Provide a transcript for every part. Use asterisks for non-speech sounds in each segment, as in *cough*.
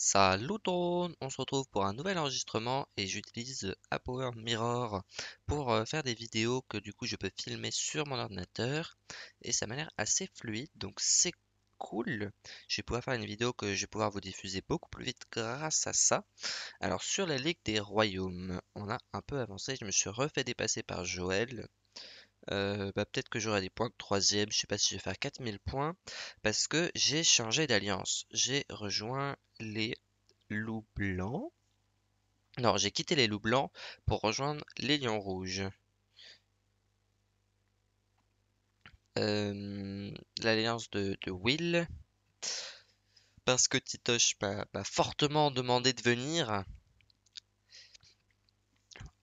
Salut monde, on se retrouve pour un nouvel enregistrement et j'utilise euh, A Power Mirror pour euh, faire des vidéos que du coup je peux filmer sur mon ordinateur et ça m'a l'air assez fluide donc c'est cool. Je vais pouvoir faire une vidéo que je vais pouvoir vous diffuser beaucoup plus vite grâce à ça. Alors sur la Ligue des Royaumes, on a un peu avancé, je me suis refait dépasser par Joël. Euh, bah peut-être que j'aurai des points de troisième, je sais pas si je vais faire 4000 points, parce que j'ai changé d'alliance. J'ai rejoint les loups blancs. Non, j'ai quitté les loups blancs pour rejoindre les lions rouges. Euh, l'alliance de, Will. Parce que Titoche m'a fortement demandé de venir.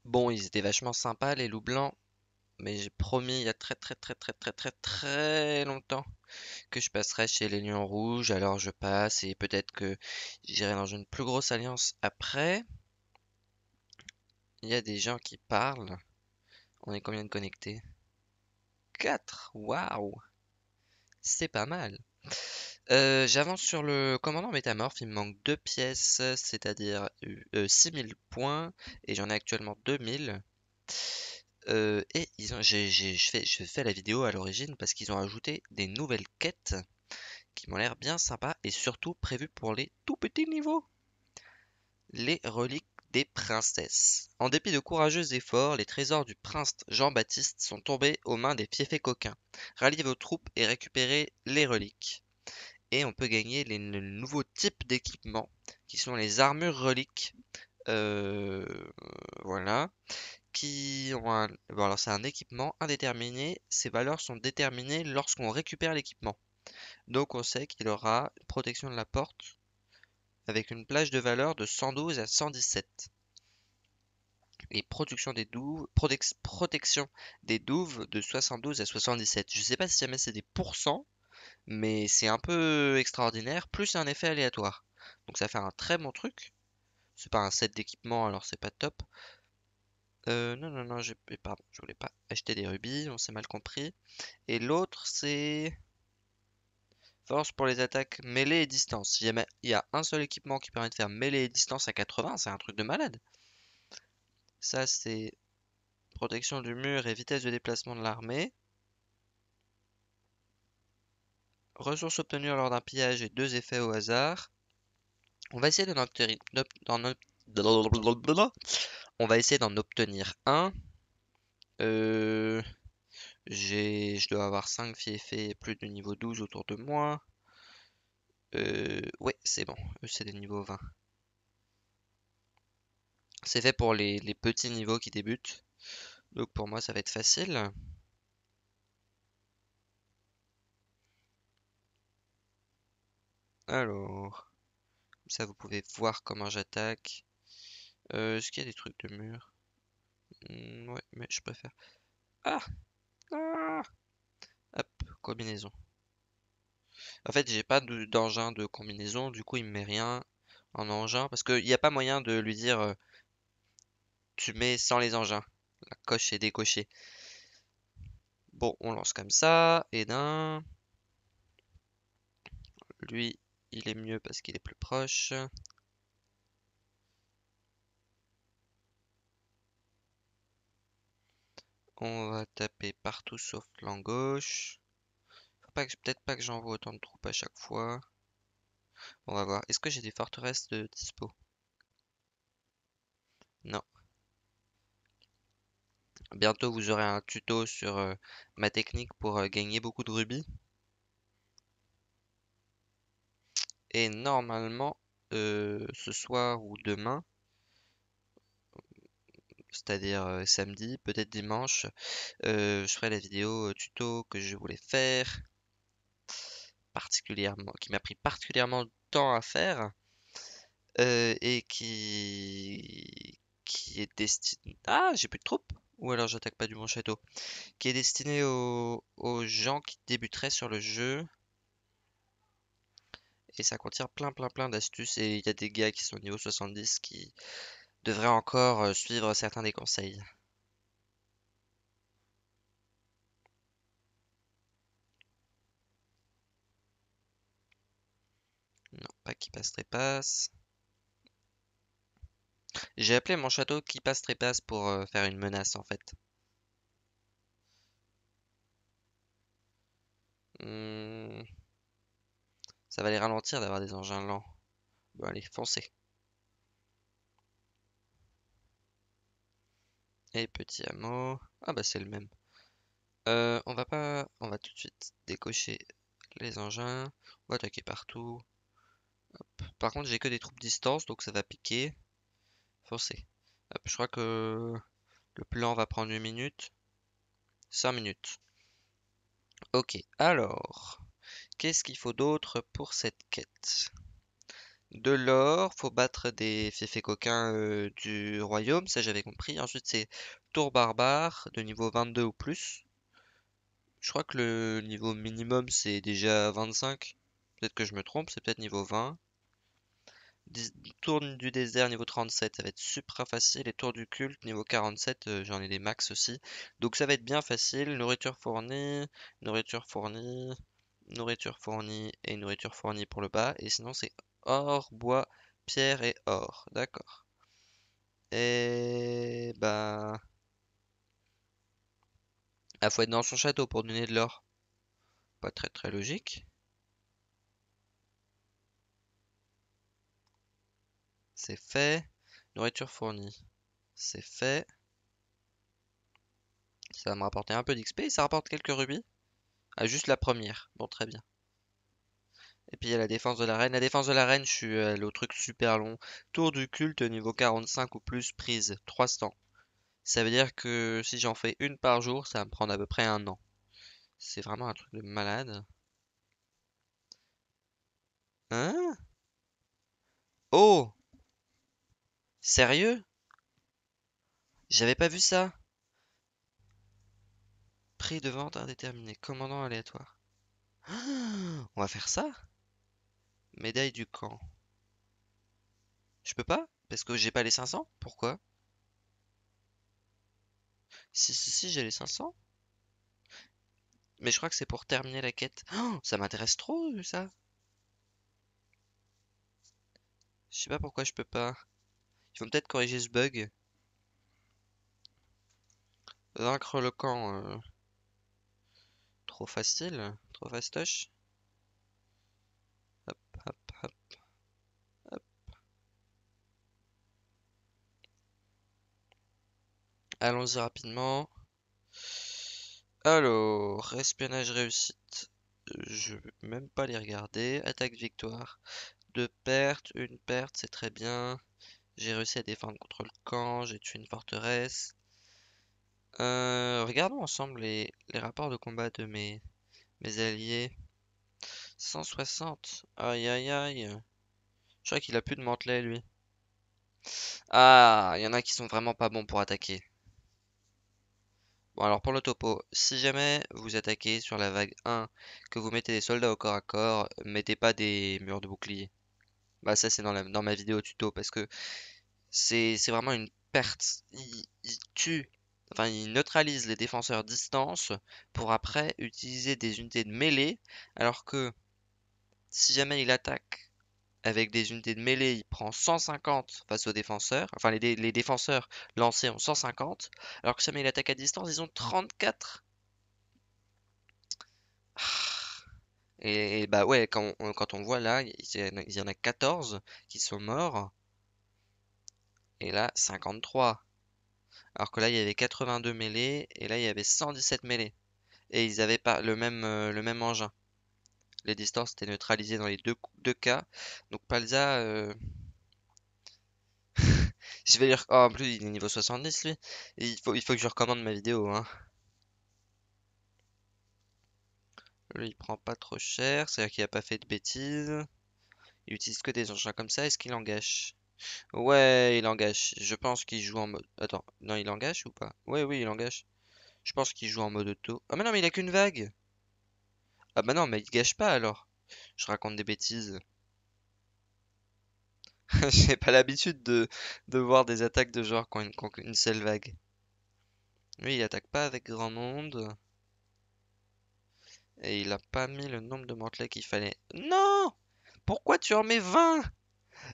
Bon, ils étaient vachement sympas, les loups blancs. Mais j'ai promis il y a très très très très très très très longtemps que je passerai chez les Lions Rouges, alors je passe et peut-être que j'irai dans une plus grosse alliance après. Il y a des gens qui parlent. On est combien de connectés 4 Waouh C'est pas mal euh, J'avance sur le commandant métamorphe, il me manque 2 pièces, c'est-à-dire 6000 euh, points, et j'en ai actuellement 2000. Euh, et ils ont, je, fais, la vidéo à l'origine parce qu'ils ont ajouté des nouvelles quêtes qui m'ont l'air bien sympa et surtout prévues pour les tout petits niveaux. Les reliques des princesses. En dépit de courageux efforts, les trésors du prince Jean-Baptiste sont tombés aux mains des fiefs coquins. Ralliez vos troupes et récupérez les reliques. Et on peut gagner les, nouveaux types type d'équipement qui sont les armures reliques. Euh, voilà, qui ont c'est un équipement indéterminé. Ces valeurs sont déterminées lorsqu'on récupère l'équipement. Donc on sait qu'il aura une protection de la porte avec une plage de valeur de 112 à 117. Et protection des douves de 72 à 77. Je ne sais pas si jamais c'est des pourcents, mais c'est un peu extraordinaire, plus un effet aléatoire. Donc ça fait un très bon truc. C'est pas un set d'équipement, alors c'est pas top. Euh, non, non, non, je, eh, pardon, je voulais pas acheter des rubis, on s'est mal compris. Et l'autre, c'est force pour les attaques mêlées et distance. il y a un seul équipement qui permet de faire mêlée et distance à 80, c'est un truc de malade. Ça, c'est protection du mur et vitesse de déplacement de l'armée. Ressources obtenues lors d'un pillage et deux effets au hasard. On va essayer de notre on va essayer d'en obtenir un. Euh, je dois avoir 5 fiefs et plus de niveau 12 autour de moi. Euh, ouais, c'est bon. c'est des niveaux 20. C'est fait pour les, les, petits niveaux qui débutent. Donc pour moi, ça va être facile. Alors, comme ça, vous pouvez voir comment j'attaque. Euh, est-ce qu'il y a des trucs de mur hmm, Ouais, mais je préfère. Ah! ah, Hop, combinaison. En fait, j'ai pas d'engin de, combinaison, du coup, il me met rien en engin. Parce qu'il n'y a pas moyen de lui dire euh, tu mets sans les engins. La coche est décochée. Bon, on lance comme ça. Et d'un. Lui, il est mieux parce qu'il est plus proche. On va taper partout sauf l'an gauche. Peut-être pas que j'envoie autant de troupes à chaque fois. On va voir. Est-ce que j'ai des forteresses de dispo Non. Bientôt, vous aurez un tuto sur euh, ma technique pour euh, gagner beaucoup de rubis. Et normalement, euh, ce soir ou demain, c'est-à-dire samedi, peut-être dimanche, je ferai la vidéo tuto que je voulais faire, particulièrement, qui m'a pris particulièrement de temps à faire. et qui, qui est destiné... Ah, j'ai plus de troupes Ou alors j'attaque pas du bon château. Qui est destiné aux... aux, gens qui débuteraient sur le jeu. Et ça contient plein plein plein d'astuces. Et il y a des gars qui sont au niveau 70 qui, devrait encore euh, suivre certains des conseils. Non, pas qui passe trépasse. J'ai appelé mon château qui passe trépasse pour euh, faire une menace en fait. Hmm. Ça va les ralentir d'avoir des engins lents. Bon allez, foncez. petit hameau. Ah bah c'est le même. Euh, on va pas. On va tout de suite décocher les engins. On va attaquer partout. Par contre j'ai que des troupes distance, donc ça va piquer. Forcé. je crois que le plan va prendre une minute. 5 minutes. Ok, alors, qu'est-ce qu'il faut d'autre pour cette quête de l'or, faut battre des féfés coquins euh, du royaume, ça j'avais compris. Ensuite c'est tour barbare de niveau 22 ou plus. Je crois que le niveau minimum c'est déjà 25. Peut-être que je me trompe, c'est peut-être niveau 20. Tour du désert niveau 37, ça va être super facile. Et tour du culte niveau 47, euh, j'en ai des max aussi. Donc ça va être bien facile. Nourriture fournie, nourriture fournie, nourriture fournie et nourriture fournie pour le bas. Et sinon c'est or, bois, pierre et or. D'accord. Et bah. Ben, Il faut être dans son château pour donner de l'or. Pas très très logique. C'est fait. Nourriture fournie. C'est fait. Ça va me rapporter un peu d'XP ça rapporte quelques rubis. Ah, juste la première. Bon, très bien. Et puis il y a la défense de la reine. La défense de la reine, je suis allé euh, au truc super long. Tour du culte niveau 45 ou plus, prise 300. Ça veut dire que si j'en fais une par jour, ça va me prendre à peu près un an. C'est vraiment un truc de malade. Hein Oh Sérieux J'avais pas vu ça. Prix de vente indéterminé. Commandant aléatoire. *gasps* On va faire ça Médaille du camp. Je peux pas Parce que j'ai pas les 500 Pourquoi Si, si, si, j'ai les 500. Mais je crois que c'est pour terminer la quête. Oh, ça m'intéresse trop, ça Je sais pas pourquoi je peux pas. Ils vont peut-être corriger ce bug. Vaincre le camp. Euh. Trop facile Trop fastoche Allons-y rapidement. Alors, espionnage réussite. Je vais même pas les regarder. Attaque victoire. Deux pertes, une perte, c'est très bien. J'ai réussi à défendre contre le camp, j'ai tué une forteresse. Euh, regardons ensemble les, rapports de combat de mes, alliés. 160. Aïe aïe aïe. Je crois qu'il a plus de mantelet lui. Ah, il y en a qui sont vraiment pas bons pour attaquer. Bon, alors pour le topo, si jamais vous attaquez sur la vague 1, que vous mettez des soldats au corps à corps, mettez pas des murs de bouclier. Bah ça c'est dans, ma vidéo tuto parce que c'est vraiment une perte. Il tue enfin il neutralise les défenseurs distance pour après utiliser des unités de mêlée alors que si jamais il attaque avec des unités de mêlée, il prend 150 face aux défenseurs. Enfin, les, défenseurs lancés ont 150. Alors que ça met l'attaque à distance, ils ont 34. Ah. Et, bah ouais, quand on, voit là, il y, en a 14 qui sont morts. Et là, 53. Alors que là, il y avait 82 mêlées. Et là, il y avait 117 mêlées. Et ils n'avaient pas le même, euh, le même engin les distances étaient neutralisées dans les deux, deux cas. Donc Palza... Euh, *laughs* je vais dire... Oh, en plus, il est niveau 70, lui. il, faut, il faut que je recommande ma vidéo. Hein. Lui, il prend pas trop cher. C'est-à-dire qu'il a pas fait de bêtises. Il utilise que des enchants comme ça. Est-ce qu'il engage Ouais, il engage. Je pense qu'il joue en mode... Attends, non, il engage ou pas Ouais, oui, il engage. Je pense qu'il joue en mode auto. Ah, mais non, mais il a qu'une vague ah bah non, mais il gâche pas alors. Je raconte des bêtises. *laughs* J'ai pas l'habitude de, voir des attaques de joueurs quand une, seule vague. Lui, il attaque pas avec grand monde. Et il a pas mis le nombre de mantelets qu'il fallait. Non Pourquoi tu en mets 20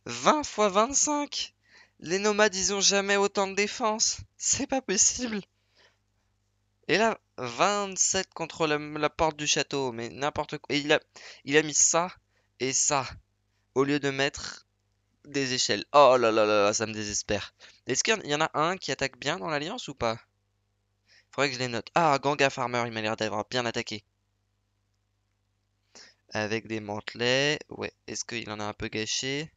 20 fois 25 Les nomades, ils ont jamais autant de défense. C'est pas possible. Et là, 27 contre la, porte du château, mais n'importe quoi. Et il a, mis ça et ça, au lieu de mettre des échelles. Oh là là là, là ça me désespère. Est-ce qu'il y en a un qui attaque bien dans l'Alliance ou pas Faudrait que je les note. Ah, Ganga Farmer, il m'a l'air d'avoir bien attaqué. Avec des mantelets. Ouais, est-ce qu'il en a un peu gâché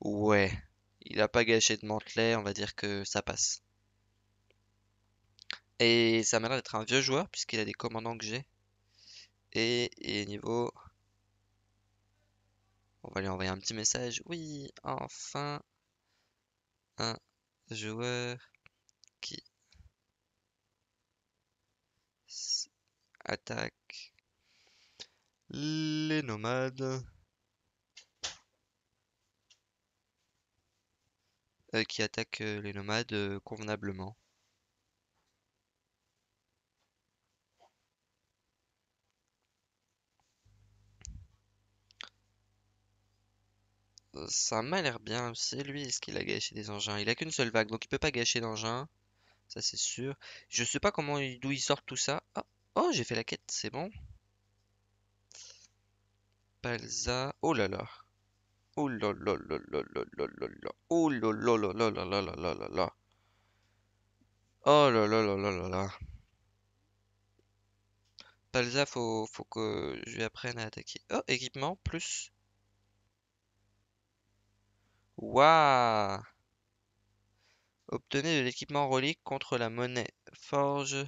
Ouais, il a pas gâché de mantelets, on va dire que ça passe. Et ça m'a l'air d'être un vieux joueur, puisqu'il a des commandants que j'ai. Et, niveau... On va lui envoyer un petit message. Oui, enfin, un joueur qui attaque les nomades. Euh, qui attaque euh, les nomades euh, convenablement. ça m'a l'air bien c'est Lui, est-ce qu'il a gâché des engins Il a qu'une seule vague, donc il peut pas gâcher d'engins. Ça, c'est sûr. Je sais pas comment d'où il sort tout ça. Oh, j'ai fait la quête, c'est bon. Palza... Oh là là. Oh là là là là là là là Oh là là là là là là là là là là là faut, faut que je lui apprenne à attaquer. Oh, équipement, plus. Waouh Obtenez de l'équipement relique contre la monnaie. Forge.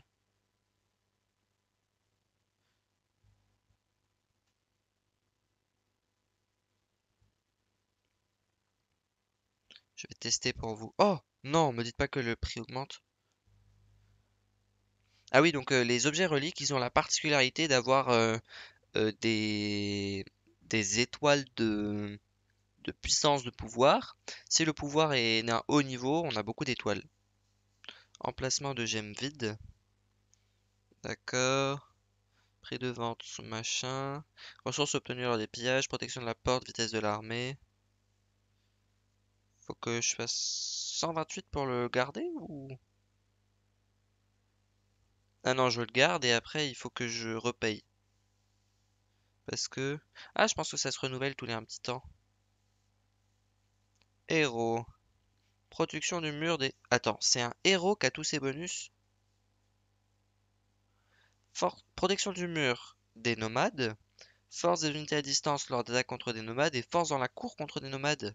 Je vais tester pour vous. Oh Non, me dites pas que le prix augmente. Ah oui, donc euh, les objets reliques, ils ont la particularité d'avoir euh, euh, des, des étoiles de, de puissance de pouvoir. Si le pouvoir est un haut niveau, on a beaucoup d'étoiles. Emplacement de gemme vide D'accord. Prix de vente, machin. Ressources obtenues lors des pillages, protection de la porte, vitesse de l'armée. Faut que je fasse 128 pour le garder ou... Ah non, je le garde et après il faut que je repaye. Parce que... Ah, je pense que ça se renouvelle tous les un petit temps héros. Production du mur des... Attends, c'est un héros qui a tous ses bonus Protection du mur des nomades. Force des unités à distance lors d'attaques contre des nomades et force dans la cour contre des nomades.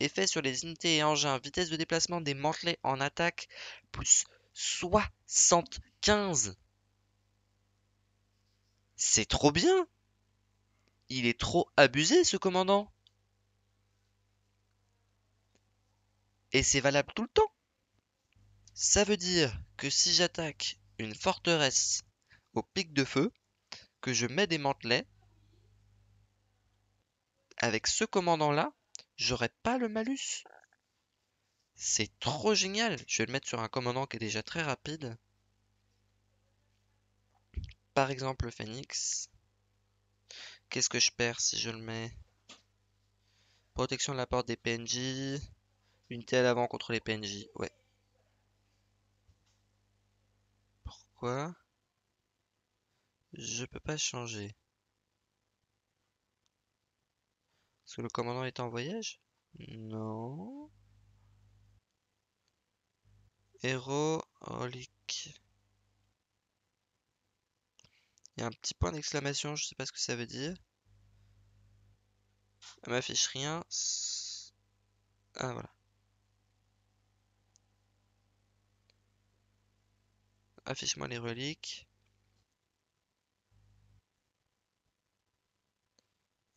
Effet sur les unités et engins. Vitesse de déplacement des mantelets en attaque. Plus 75. C'est trop bien. Il est trop abusé ce commandant. et c'est valable tout le temps. Ça veut dire que si j'attaque une forteresse au pic de feu, que je mets des mantelets, avec ce commandant-là, j'aurai pas le malus. C'est trop génial. Je vais le mettre sur un commandant qui est déjà très rapide. Par exemple, le phénix. Qu'est-ce que je perds si je le mets Protection de la porte des PNJ. Unité à l'avant contre les PNJ, ouais. Pourquoi Je peux pas changer. Est-ce que le commandant est en voyage Non. Héros, Il y a un petit point d'exclamation, je sais pas ce que ça veut dire. Elle m'affiche rien. Ah voilà. affiche-moi les reliques.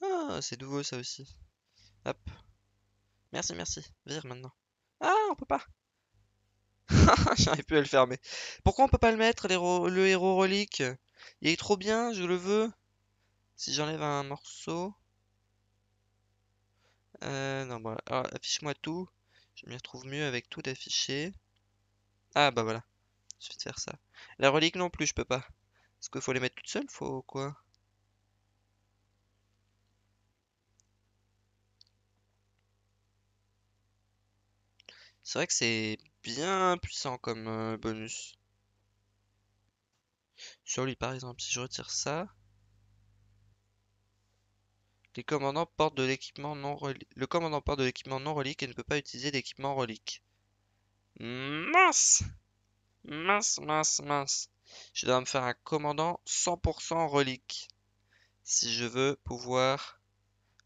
Ah, c'est nouveau ça aussi. Hop. Merci, merci. Vire maintenant. Ah, on peut pas. *laughs* J'arrive plus à le fermer. Pourquoi on peut pas le mettre, le héros relique Il est trop bien, je le veux. Si j'enlève un morceau... Euh, non, Bon, affiche-moi tout. Je m'y retrouve mieux avec tout affiché. Ah, bah voilà faire ça. La relique non plus, je peux pas. Est-ce qu'il faut les mettre toutes seules Faut quoi C'est vrai que c'est bien puissant comme euh, bonus. Sur lui, par exemple, si je retire ça... de l'équipement non Le commandant porte de l'équipement non relique et ne peut pas utiliser d'équipement relique. Mince Mince, mince, mince. Je dois me faire un commandant 100% relique. Si je veux pouvoir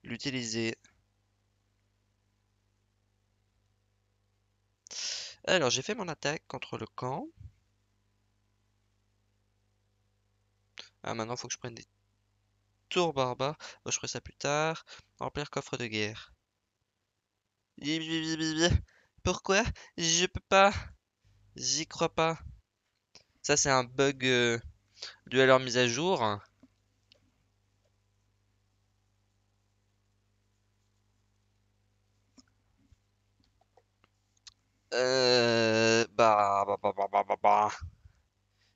l'utiliser. Alors, j'ai fait mon attaque contre le camp. Ah, maintenant, il faut que je prenne des tours barbares. Oh, je ferai ça plus tard. Remplir coffre de guerre. Pourquoi Je peux pas... J'y crois pas. Ça, c'est un bug euh, dû à leur mise à jour. Euh, bah, bah, bah, bah,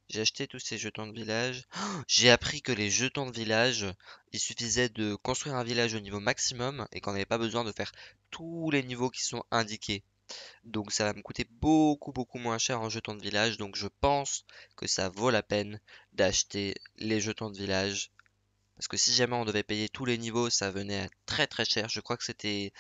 J'ai acheté tous ces jetons de village. Oh, j'ai appris que les jetons de village, il suffisait de construire un village au niveau maximum et qu'on n'avait pas besoin de faire tous les niveaux qui sont indiqués. Donc ça va me coûter beaucoup beaucoup moins cher en jetons de village. Donc je pense que ça vaut la peine d'acheter les jetons de village. Parce que si jamais on devait payer tous les niveaux, ça venait à très très cher. Je crois que c'était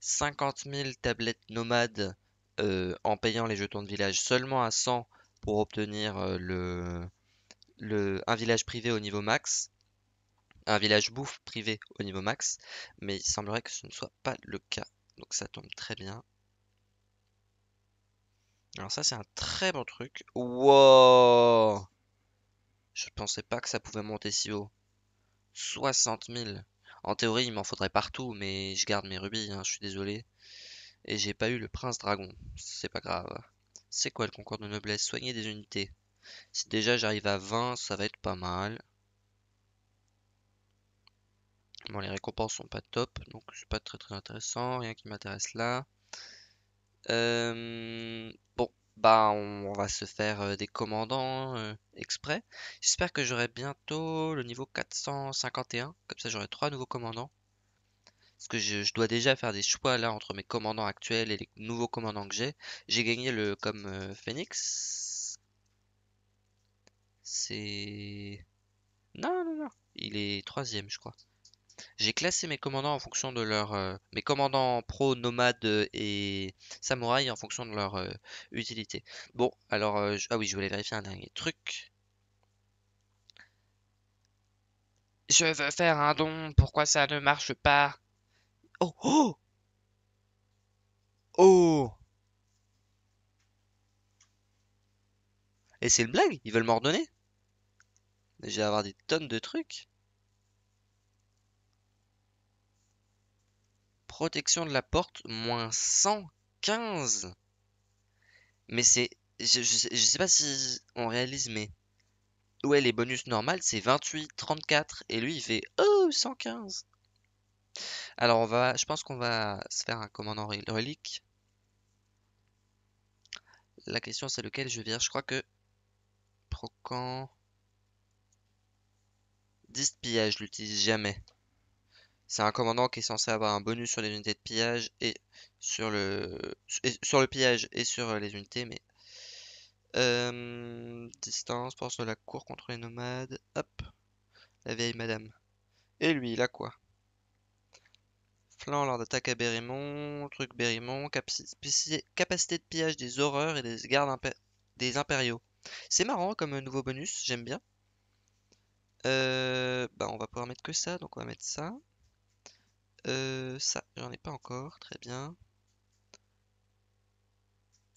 50 000 tablettes nomades euh, en payant les jetons de village seulement à 100 pour obtenir euh, le, le, un village privé au niveau max un village bouffe privé au niveau max, mais il semblerait que ce ne soit pas le cas. Donc ça tombe très bien. Alors ça, c'est un très bon truc. Wow Je pensais pas que ça pouvait monter si haut. 60 000. En théorie, il m'en faudrait partout, mais je garde mes rubis, hein, je suis désolé. Et j'ai pas eu le prince dragon. C'est pas grave. C'est quoi le concours de noblesse Soigner des unités. Si déjà j'arrive à 20, ça va être pas mal. Bon, les récompenses sont pas top, donc c'est pas très très intéressant. Rien qui m'intéresse là. Euh, bon, bah on va se faire euh, des commandants euh, exprès. J'espère que j'aurai bientôt le niveau 451. Comme ça j'aurai trois nouveaux commandants. Parce que je, dois déjà faire des choix là entre mes commandants actuels et les nouveaux commandants que j'ai. J'ai gagné le comme euh, Phoenix. C'est... Non, non, non. Il est troisième je crois. J'ai classé mes commandants en fonction de leur. Euh, mes commandants pro, nomades euh, et samouraïs en fonction de leur euh, utilité. Bon, alors. ah oui, je voulais vérifier un dernier truc. Je veux faire un don, pourquoi ça ne marche pas? Oh, oh! Oh! Et c'est une blague? Ils veulent m'ordonner? J'ai à avoir des tonnes de trucs. protection de la porte, moins 115. Mais c'est... Je, sais pas si on réalise, mais... Ouais, les bonus normal c'est 28, 34. Et lui, il fait... 115. Alors, on va... Je pense qu'on va se faire un commandant relique. La question, c'est lequel je viens Je crois que... Procan... 10 pillages, je l'utilise jamais. C'est un commandant qui est censé avoir un bonus sur les unités de pillage et sur le, sur le pillage et sur euh, les unités, mais. Euh, distance, force de la cour contre les nomades. Hop, la vieille madame. Et lui, il a quoi Flanc lors d'attaque à Bérimont, truc Bérimont, capacité de pillage des horreurs et des gardes des impériaux. C'est marrant comme euh, nouveau bonus, j'aime bien. Bah, on va pouvoir mettre que ça, donc on va mettre ça. Euh, ça, j'en ai pas encore. Très bien.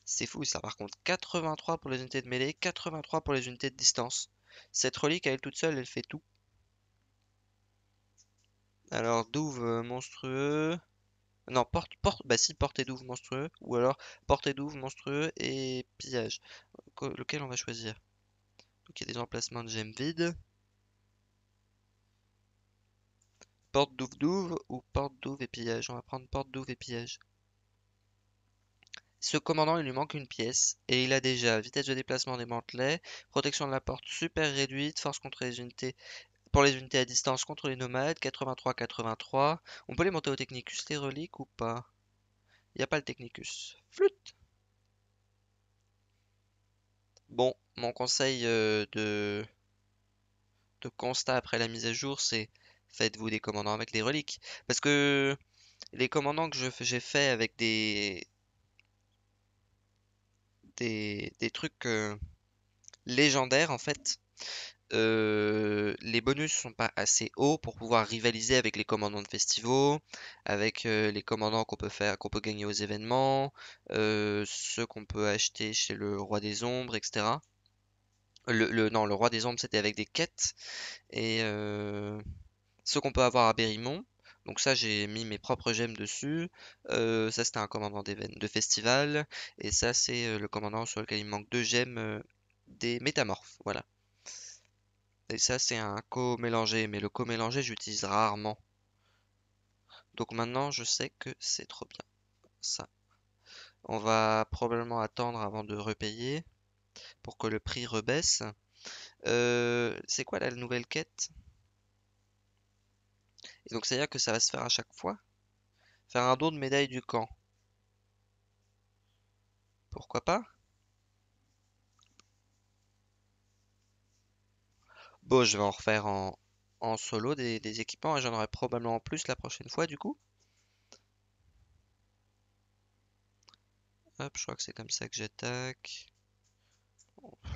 C'est fou ça par contre. 83 pour les unités de mêlée, 83 pour les unités de distance. Cette relique elle elle toute seule, elle fait tout. Alors douve euh, monstrueux. Non, porte, porte, bah si, porte et douve monstrueux. Ou alors porte douve monstrueux et pillage. Lequel on va choisir Donc il y a des emplacements de gemmes vides. Porte Douve-Douve ou Porte Douve et Pillage. On va prendre Porte Douve et Pillage. Ce commandant, il lui manque une pièce, et il a déjà vitesse de déplacement des mantelets, protection de la porte super réduite, force contre les unités pour les unités à distance contre les nomades, 83-83. On peut les monter au Technicus, les reliques ou pas Il n'y a pas le Technicus. Flûte Bon, mon conseil euh, de, de constat après la mise à jour, c'est Faites-vous des commandants avec des reliques. Parce que les commandants que j'ai fait avec des... Des, trucs euh, légendaires, en fait, euh, les bonus sont pas assez hauts pour pouvoir rivaliser avec les commandants de festivaux, avec euh, les commandants qu'on peut faire, qu'on peut gagner aux événements, ceux qu'on peut acheter chez le roi des ombres, etc. Le, le, non, le roi des ombres, c'était avec des quêtes. Et euh, ce qu'on peut avoir à Bérimont. Donc ça, j'ai mis mes propres gemmes dessus. Euh, ça, c'était un commandant de festival. Et ça, c'est euh, le commandant sur lequel il manque deux gemmes euh, des métamorphes. Voilà. Et ça, c'est un co mélanger Mais le co-mélangé, j'utilise rarement. Donc maintenant, je sais que c'est trop bien. Ça. On va probablement attendre avant de repayer pour que le prix rebaisse. c'est quoi la nouvelle quête et donc, c'est-à-dire que ça va se faire à chaque fois. Faire un don de médaille du camp. Pourquoi pas Bon, je vais en refaire en, solo des, équipements et j'en aurai probablement plus la prochaine fois du coup. Hop, je crois que c'est comme ça que j'attaque.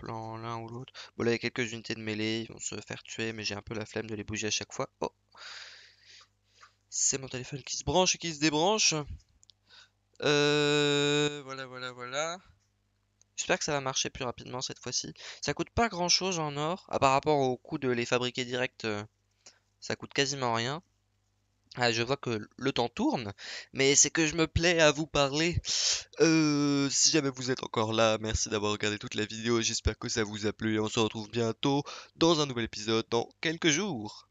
En L'un ou l'autre. Bon là il y a quelques unités de mêlée, ils vont se faire tuer mais j'ai un peu la flemme de les bouger à chaque fois. Oh c'est mon téléphone qui se branche et qui se débranche. Euh, voilà, voilà, voilà. J'espère que ça va marcher plus rapidement cette fois-ci. Ça coûte pas grand-chose en or. par rapport au coût de les fabriquer direct, euh, ça coûte quasiment rien. Ah, je vois que le temps tourne, mais c'est que je me plais à vous parler. Euh, si jamais vous êtes encore là, merci d'avoir regardé toute la vidéo. J'espère que ça vous a plu et on se retrouve bientôt dans un nouvel épisode dans quelques jours.